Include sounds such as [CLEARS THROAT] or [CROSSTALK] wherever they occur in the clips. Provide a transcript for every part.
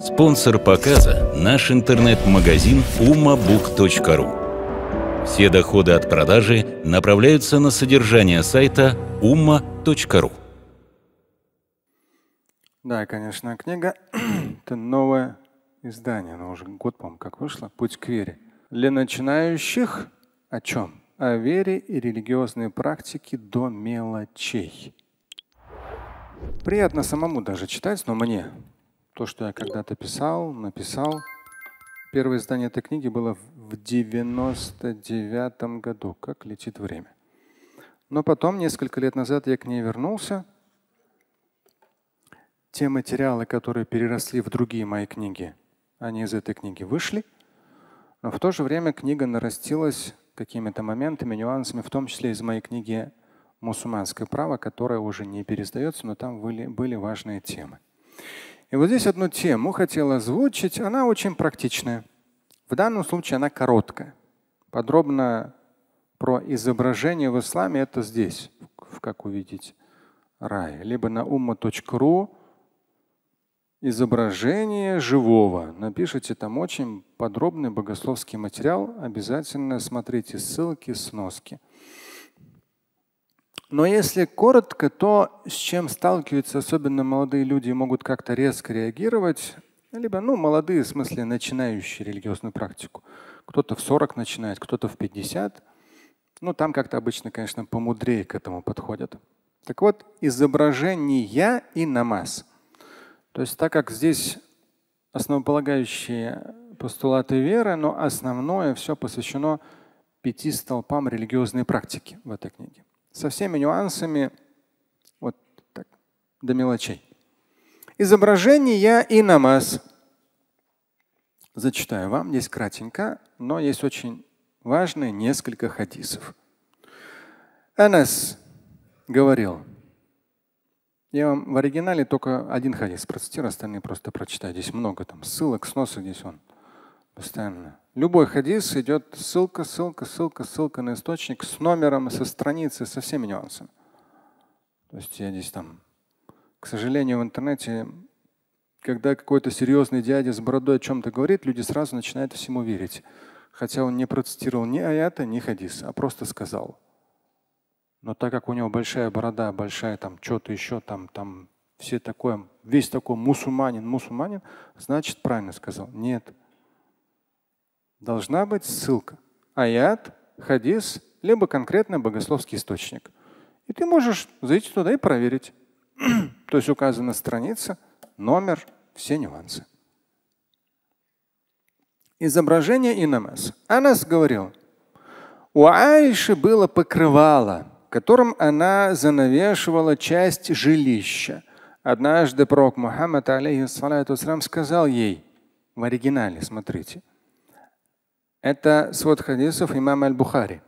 Спонсор показа – наш интернет-магазин umabook.ru. Все доходы от продажи направляются на содержание сайта umma.ru. Да, конечно, книга [CLEARS THROAT] – это новое издание, но уже год, по-моему, как вышло, «Путь к вере». Для начинающих о чем? О вере и религиозной практике до мелочей. Приятно самому даже читать, но мне то, что я когда-то писал, написал. Первое издание этой книги было в 99 году. Как летит время. Но потом, несколько лет назад, я к ней вернулся. Те материалы, которые переросли в другие мои книги, они из этой книги вышли. Но в то же время книга нарастилась какими-то моментами, нюансами, в том числе из моей книги «Мусульманское право», которая уже не пересдается, но там были, были важные темы. И вот здесь одну тему хотел озвучить. Она очень практичная. В данном случае она короткая. Подробно про изображение в исламе это здесь, как увидеть рай. Либо на umma.ru изображение живого. Напишите там очень подробный богословский материал. Обязательно смотрите ссылки, сноски. Но если коротко, то с чем сталкиваются особенно молодые люди могут как-то резко реагировать, либо ну, молодые, в смысле начинающие религиозную практику. Кто-то в 40 начинает, кто-то в 50. Ну, там как-то обычно, конечно, помудрее к этому подходят. Так вот, изображение и намаз. То есть так как здесь основополагающие постулаты веры, но основное все посвящено пяти столпам религиозной практики в этой книге со всеми нюансами вот так, до мелочей. Изображение я и намаз. Зачитаю вам, здесь кратенько, но есть очень важные несколько хадисов. Анас говорил, я вам в оригинале только один хадис процитирую, остальные просто прочитаю. Здесь много там ссылок, сносок, здесь он. Постоянно. Любой хадис идет ссылка, ссылка, ссылка, ссылка на источник с номером, со страницы, со всеми нюансами. То есть я здесь там, к сожалению, в интернете, когда какой-то серьезный дядя с бородой о чем-то говорит, люди сразу начинают всему верить. Хотя он не процитировал ни аята, ни хадис, а просто сказал. Но так как у него большая борода, большая там что-то еще, там, там все такое, весь такой мусульманин, мусульманин, значит правильно сказал. Нет должна быть ссылка. Аят, хадис, либо конкретный богословский источник. И ты можешь зайти туда и проверить. [CLEARS THROAT] То есть указана страница, номер, все нюансы. Изображение инамас. Анас говорил, у Аиши было покрывало, которым она занавешивала часть жилища. Однажды пророк Мухаммад алейхиссалату сказал ей, в оригинале, смотрите – это свод хадисов имама Аль-Бухари.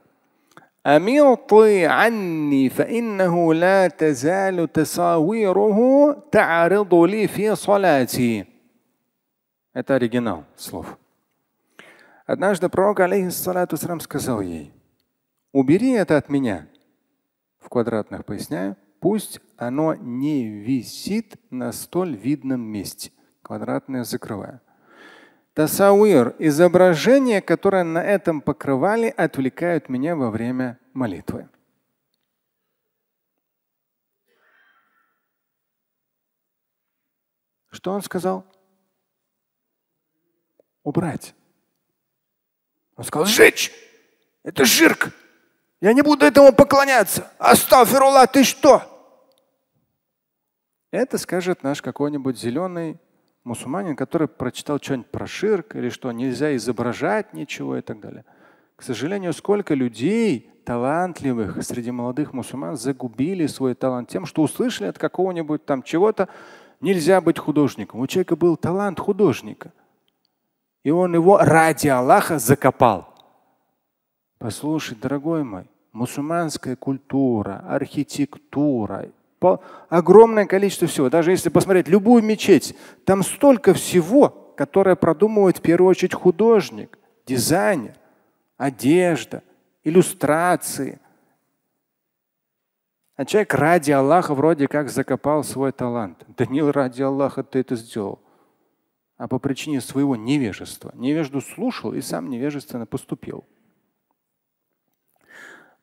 أميطي عني فإنه لا تزال تساويره تعرض لي في صلاتي. Это оригинал слов. Однажды пророк, алейхиссалату срам, сказал ей, убери это от меня. В квадратных поясняю, пусть оно не висит на столь видном месте. Квадратное закрываю. Тасауир – изображения, которые на этом покрывали, отвлекают меня во время молитвы. Что он сказал? Убрать. Он сказал, сжечь! Это жирк! Я не буду этому поклоняться! Оставь, Рула, ты что? Это скажет наш какой-нибудь зеленый мусульманин, который прочитал что-нибудь про ширк или что нельзя изображать ничего и так далее. К сожалению, сколько людей талантливых среди молодых мусульман загубили свой талант тем, что услышали от какого-нибудь там чего-то, нельзя быть художником. У человека был талант художника. И он его ради Аллаха закопал. Послушай, дорогой мой, мусульманская культура, архитектура, огромное количество всего. Даже если посмотреть любую мечеть, там столько всего, которое продумывает в первую очередь художник, дизайнер, одежда, иллюстрации. А человек ради Аллаха вроде как закопал свой талант. Данил, ради Аллаха ты это сделал. А по причине своего невежества. Невежду слушал и сам невежественно поступил.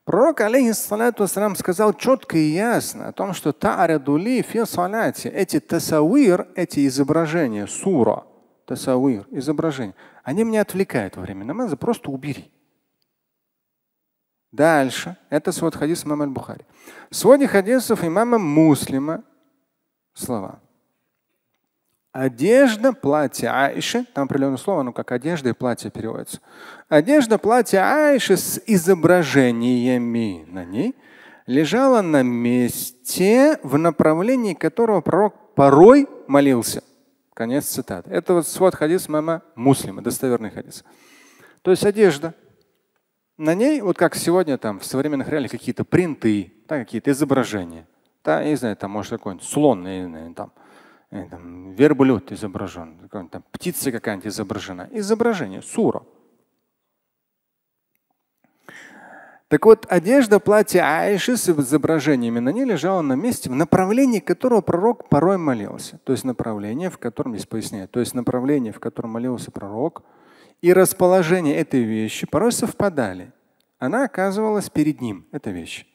Пророк, алейхиссалату ассалям, сказал четко и ясно о том, что та'арядули фи салати, эти тасауир, эти изображения, сура, тасауир, изображения, они меня отвлекают во время намаза, просто убери. Дальше. Это свод хадис имама Аль-Бухари. В своде хадисов имама Муслима слова. Одежда, платье айши, там определенное слово, ну как одежда и платье переводится. Одежда, платье айши с изображениями на ней лежала на месте, в направлении которого пророк порой молился. Конец цитаты. Это вот свод хадис мама муслима, достоверный хадис. То есть одежда. На ней, вот как сегодня там в современных реалиях какие-то принты, да, какие-то изображения. Да, я не знаю, там может какой-нибудь слон, я не знаю, там Э, там, верблюд изображен, там, птица какая-нибудь изображена. Изображение, сура. Так вот, одежда платье Аиши с изображениями на ней лежала на месте, в направлении которого пророк порой молился. То есть направление, в котором, здесь поясняю, то есть направление, в котором молился пророк, и расположение этой вещи порой совпадали. Она оказывалась перед ним, эта вещь.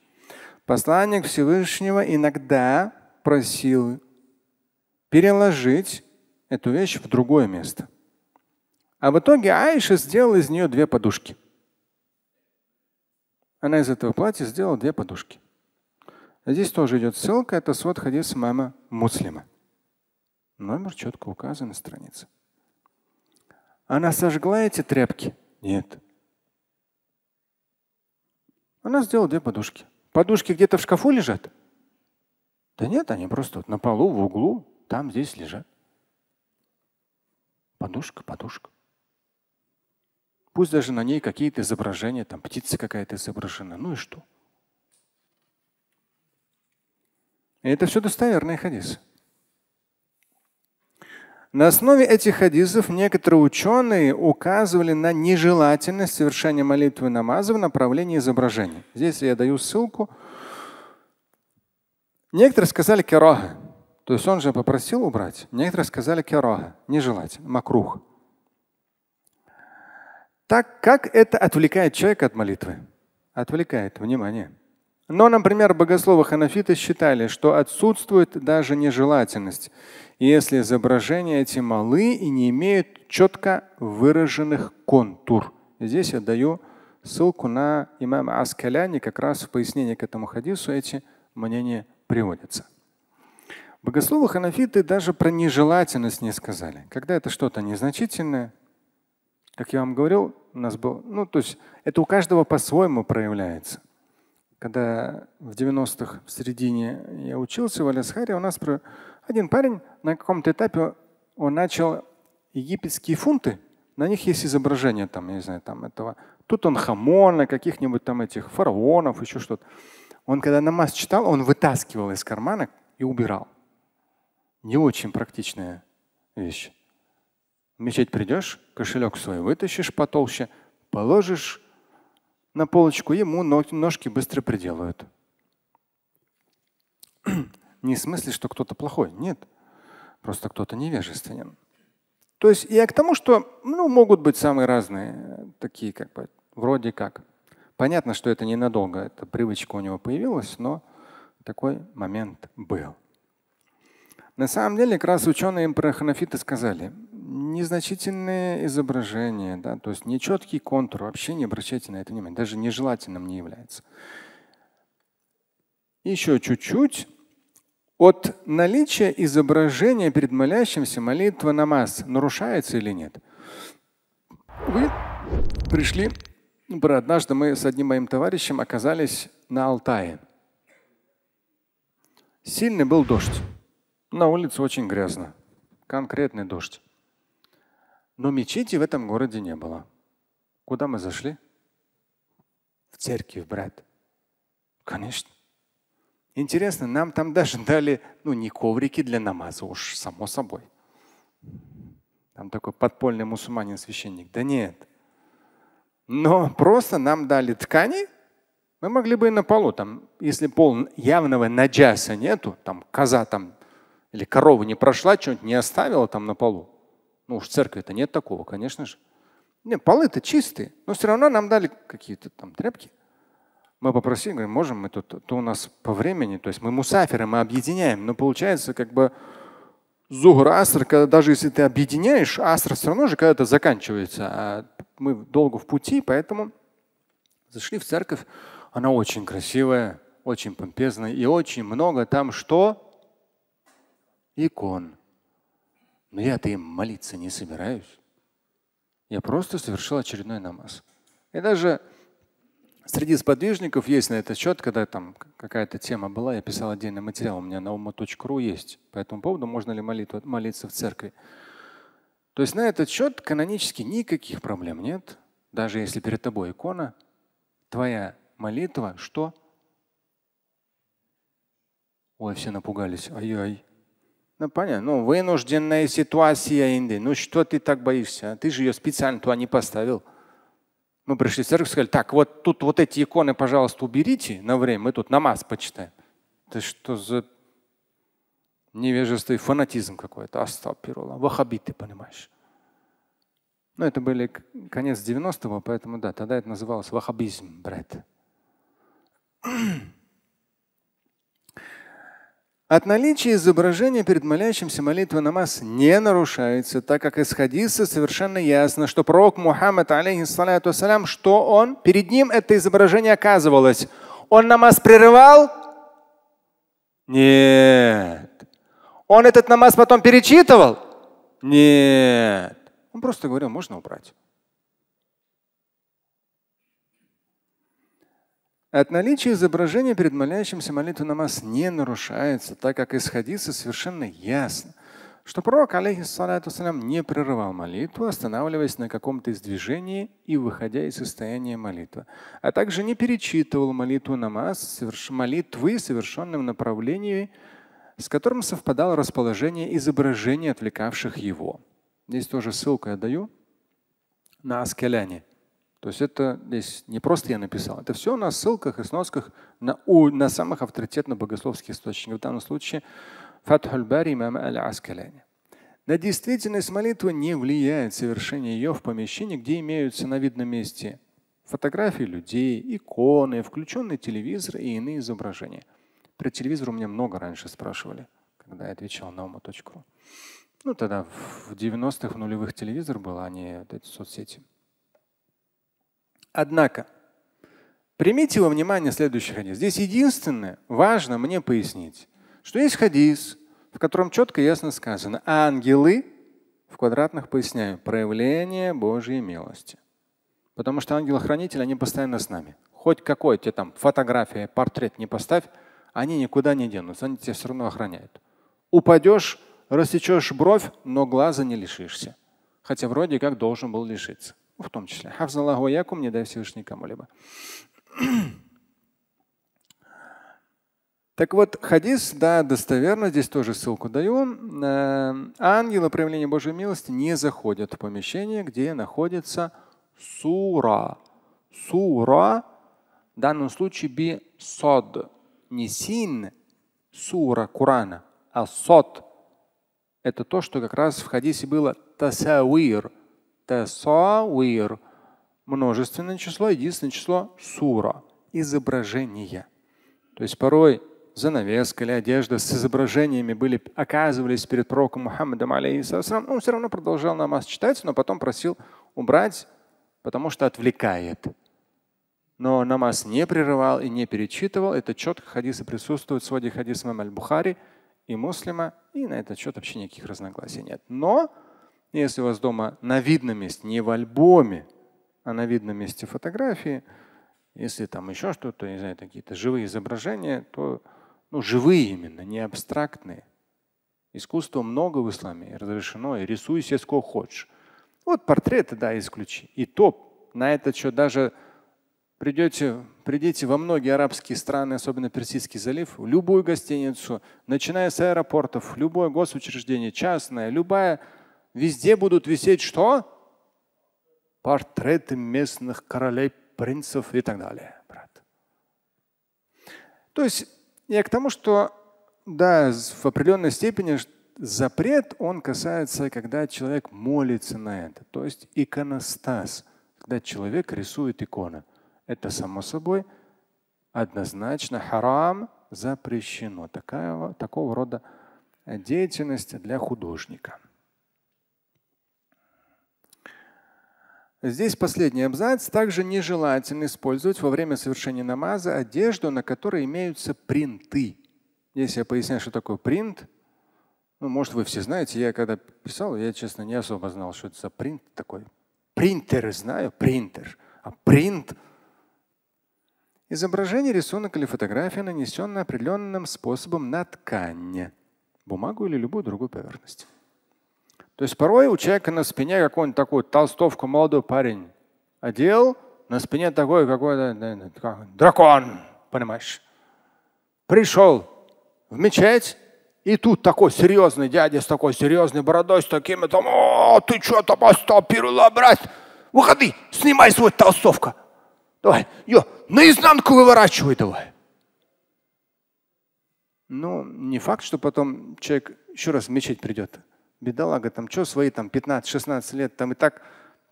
Посланник Всевышнего иногда просил переложить эту вещь в другое место. А в итоге Айша сделала из нее две подушки. Она из этого платья сделала две подушки. А здесь тоже идет ссылка, это свод хадис мама муслима. Номер четко указан на странице. Она сожгла эти тряпки? Нет. Она сделала две подушки. Подушки где-то в шкафу лежат? Да нет, они просто вот на полу, в углу. Там, здесь лежат. Подушка, подушка. Пусть даже на ней какие-то изображения, там птица какая-то изображена. Ну и что? И это все достоверные хадисы. На основе этих хадисов некоторые ученые указывали на нежелательность совершения молитвы намаза в направлении изображений. Здесь я даю ссылку. Некоторые сказали кераха. То есть он же попросил убрать. Некоторые сказали керага, нежелать, макрух. Так как это отвлекает человека от молитвы? Отвлекает, внимание. Но, например, богословы ханафиты считали, что отсутствует даже нежелательность, если изображения эти малы и не имеют четко выраженных контур. здесь я даю ссылку на имама Аскаляни, как раз в пояснении к этому хадису эти мнения приводятся. Богословы ханафиты даже про нежелательность не сказали. Когда это что-то незначительное, как я вам говорил, у нас был, ну то есть это у каждого по-своему проявляется. Когда в 90-х, в середине я учился в Алясхаре, у нас про... один парень на каком-то этапе он начал египетские фунты, на них есть изображение там, я не знаю, там этого Тутанхамона, каких-нибудь там этих фараонов, еще что-то. Он когда намаз читал, он вытаскивал из кармана и убирал не очень практичная вещь. В мечеть придешь, кошелек свой вытащишь потолще, положишь на полочку, ему ножки быстро приделают. [CLEARS THROAT] не в смысле, что кто-то плохой. Нет. Просто кто-то невежественен. То есть я к тому, что ну, могут быть самые разные э, такие, как бы, вроде как. Понятно, что это ненадолго, эта привычка у него появилась, но такой момент был. На самом деле, как раз ученые про сказали, незначительные изображения, да, то есть нечеткий контур, вообще не обращайте на это внимания, даже нежелательным не является. Еще чуть-чуть. От наличия изображения перед молящимся молитва намаз нарушается или нет? Вы пришли, однажды мы с одним моим товарищем оказались на Алтае. Сильный был дождь. На улице очень грязно. Конкретный дождь. Но мечети в этом городе не было. Куда мы зашли? В церковь, брат. Конечно. Интересно, нам там даже [LAUGHS] дали, ну, не коврики для намаза, уж само собой. Там такой подпольный мусульманин-священник. Да нет. Но просто нам дали ткани, мы могли бы и на полу, там, если пол явного наджаса нету, там коза там или корова не прошла, что-нибудь не оставила там на полу. Ну уж в церкви-то нет такого, конечно же. Нет, полы-то чистые, но все равно нам дали какие-то там тряпки. Мы попросили, говорим, можем мы тут, то у нас по времени, то есть мы мусаферы, мы объединяем, но получается как бы зугр, астр, когда, даже если ты объединяешь, аср все равно же когда-то заканчивается, а мы долго в пути, поэтому зашли в церковь, она очень красивая, очень помпезная и очень много там что? икон. Но я-то им молиться не собираюсь. Я просто совершил очередной намаз. И даже среди сподвижников есть на этот счет, когда там какая-то тема была, я писал отдельный материал, у меня на ума.ру есть по этому поводу, можно ли молитву, молиться в церкви. То есть на этот счет канонически никаких проблем нет. Даже если перед тобой икона, твоя молитва что? Ой, все напугались. Ай-яй. Ну, понятно. Ну, вынужденная ситуация Индии. Ну, что ты так боишься? А? Ты же ее специально туда не поставил. Мы пришли в церковь и сказали, так, вот тут вот эти иконы, пожалуйста, уберите на время, мы тут намаз почитаем. Это что за невежество и фанатизм какой-то? Астапирула. Вахабиты, понимаешь? Ну, это были конец 90-го, поэтому да, тогда это называлось вахабизм, бред. От наличия изображения перед молящимся молитва намаз не нарушается, так как из хадиса совершенно ясно, что пророк Мухаммад, алейхиссалату ассалям, что он, перед ним это изображение оказывалось. Он намаз прерывал? Нет. Он этот намаз потом перечитывал? Нет. Он просто говорил, можно убрать. От наличия изображения перед молящимся молитву намаз не нарушается, так как из хадиса совершенно ясно, что пророк, алейхиссалату не прерывал молитву, останавливаясь на каком-то из движений и выходя из состояния молитвы, а также не перечитывал молитву намаз, соверш... молитвы, совершенным направлении, с которым совпадало расположение изображений, отвлекавших его. Здесь тоже ссылку я даю на Аскеляне. То есть это здесь не просто я написал, это все на ссылках и сносках на, у, на самых авторитетных богословских источниках. В данном случае Фатхуль Бари имама Аль-Аскаляни. На действительность молитвы не влияет совершение ее в помещении, где имеются на видном месте фотографии людей, иконы, включенный телевизор и иные изображения. Про телевизор у меня много раньше спрашивали, когда я отвечал на ума.ру. Ну, тогда в 90-х нулевых телевизор был, а не вот эти соцсети. Однако, примите во внимание следующий хадис. Здесь единственное, важно мне пояснить, что есть хадис, в котором четко и ясно сказано, ангелы, в квадратных поясняю, проявление Божьей милости. Потому что ангелы-хранители, они постоянно с нами. Хоть какой тебе там фотография, портрет не поставь, они никуда не денутся, они тебя все равно охраняют. Упадешь, рассечешь бровь, но глаза не лишишься. Хотя вроде как должен был лишиться в том числе. Хафзаллаху якум, не дай Всевышний кому-либо. [CLEARS THROAT] Так вот, хадис, да, достоверно, здесь тоже ссылку даю. Э, Ангелы проявления Божьей милости не заходят в помещение, где находится сура. Сура, в данном случае би сод, не син, сура Курана, а сод. Это то, что как раз в хадисе было тасауир – Тасауир. Множественное число, единственное число сура. Изображение. То есть порой занавеска или одежда с изображениями были, оказывались перед пророком Мухаммадом, алейхиссалам, он все равно продолжал намаз читать, но потом просил убрать, потому что отвлекает. Но намаз не прерывал и не перечитывал. Это четко хадисы присутствуют в своде хадисов Аль-Бухари и Муслима, и на этот счет вообще никаких разногласий нет. Но если у вас дома на видном месте, не в альбоме, а на видном месте фотографии, если там еще что-то, не знаю, какие-то живые изображения, то ну, живые именно, не абстрактные. Искусство много в исламе, разрешено, и рисуй себе сколько хочешь. Вот портреты, да, исключи. И то на этот счет даже придете, придите во многие арабские страны, особенно Персидский залив, в любую гостиницу, начиная с аэропортов, любое госучреждение, частное, любая Везде будут висеть что? Портреты местных королей, принцев и так далее, брат. То есть я к тому, что да, в определенной степени запрет, он касается, когда человек молится на это. То есть иконостас, когда человек рисует иконы. Это само собой однозначно харам запрещено. Такая, такого рода э, деятельность для художника. Здесь последний абзац. Также нежелательно использовать во время совершения намаза одежду, на которой имеются принты. Если я поясняю, что такое принт, ну, может, вы все знаете, я когда писал, я, честно, не особо знал, что это за принт такой. Принтер знаю, принтер. А принт – изображение, рисунок или фотография, нанесенная определенным способом на ткань, бумагу или любую другую поверхность. То есть порой у человека на спине какой-нибудь такую толстовку молодой парень одел, на спине такой какой-то дракон, понимаешь? Пришел в мечеть, и тут такой серьезный дядя с такой серьезной бородой, с такими там, о, ты что там остопирила, брат? Выходи, снимай свой толстовка. Давай, ее наизнанку выворачивай давай. Ну, не факт, что потом человек еще раз в мечеть придет бедолага, там что свои там 15-16 лет, там и так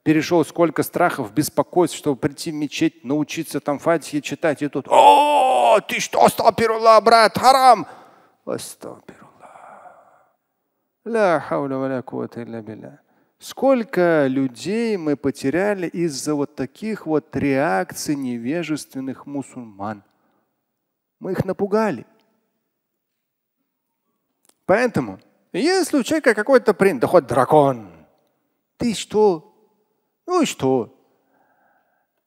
перешел сколько страхов, беспокойств, чтобы прийти в мечеть, научиться там фатихи читать, и тут «О, ты что, астапирулла, брат, харам!» Сколько людей мы потеряли из-за вот таких вот реакций невежественных мусульман. Мы их напугали. Поэтому – если у человека какой-то принт, да хоть дракон, ты что? Ну и что?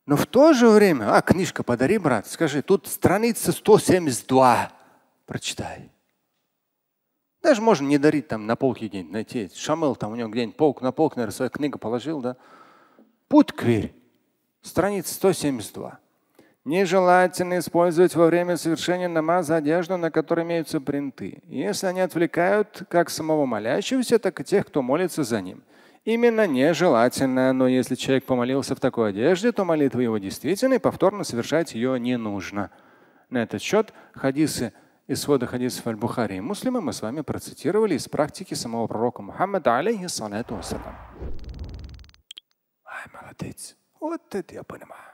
Но в то же время, а, книжка подари, брат, скажи, тут страница 172, прочитай. Даже можно не дарить там на полке день найти. Шамел там у него где-нибудь полк на полк, наверное, свою книгу положил, да? Путь кверь, страница 172. Нежелательно использовать во время совершения намаза одежду, на которой имеются принты, если они отвлекают как самого молящегося, так и тех, кто молится за ним. Именно нежелательно, но если человек помолился в такой одежде, то молитва его действительно и повторно совершать ее не нужно. На этот счет хадисы из свода хадисов Аль-Бухари и Муслима мы с вами процитировали из практики самого пророка Мухаммада, алейхиссалату вассалам. Ай, молодец. Вот это я понимаю.